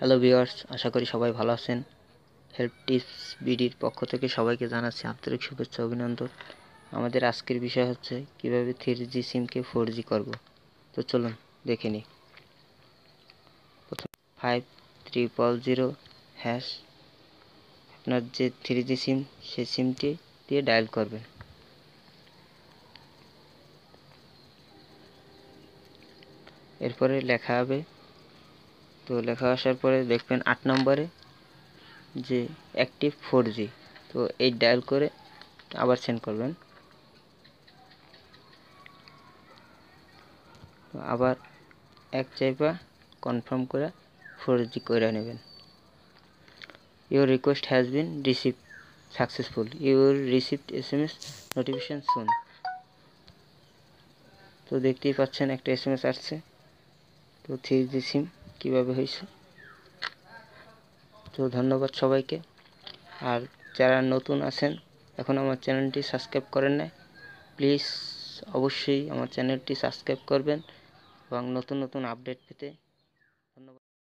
hello viewers আশা করি সবাই ভালো আছেন হেল্প টিপস বিডির পক্ষ থেকে সবাইকে জানাচ্ছি আন্তরিক শুভেচ্ছা অভিনন্দন আমাদের আজকের বিষয় হচ্ছে কিভাবে থ্রি জি সিমকে ফোর জি করবো তো চলুন দেখে নিই প্রথম ফাইভ ট্রিপল জিরো হ্যাশ আপনার যে থ্রি জি সিম সেই সিমটি দিয়ে ডায়াল করবেন এরপরে লেখা হবে তো লেখা আসার পরে দেখবেন আট নম্বরে যে অ্যাক্টিভ ফোর জি তো এই ডায়াল করে আবার সেন্ড করবেন আবার এক চাইপা কনফার্ম করে ফোর জি করে নেবেন your request has been receive successful your received S M S notification soon তো দেখতেই পাচ্ছেন একটা এস এম এস আসছে তো থ্রি জি সিম কিভাবে হয়েছে তো ধন্যবাদ সবাইকে আর যারা নতুন আছেন এখন আমার চ্যানেলটি সাবস্ক্রাইব করেন না প্লিজ অবশ্যই আমার চ্যানেলটি সাবস্ক্রাইব করবেন এবং নতুন নতুন আপডেট পেতে ধন্যবাদ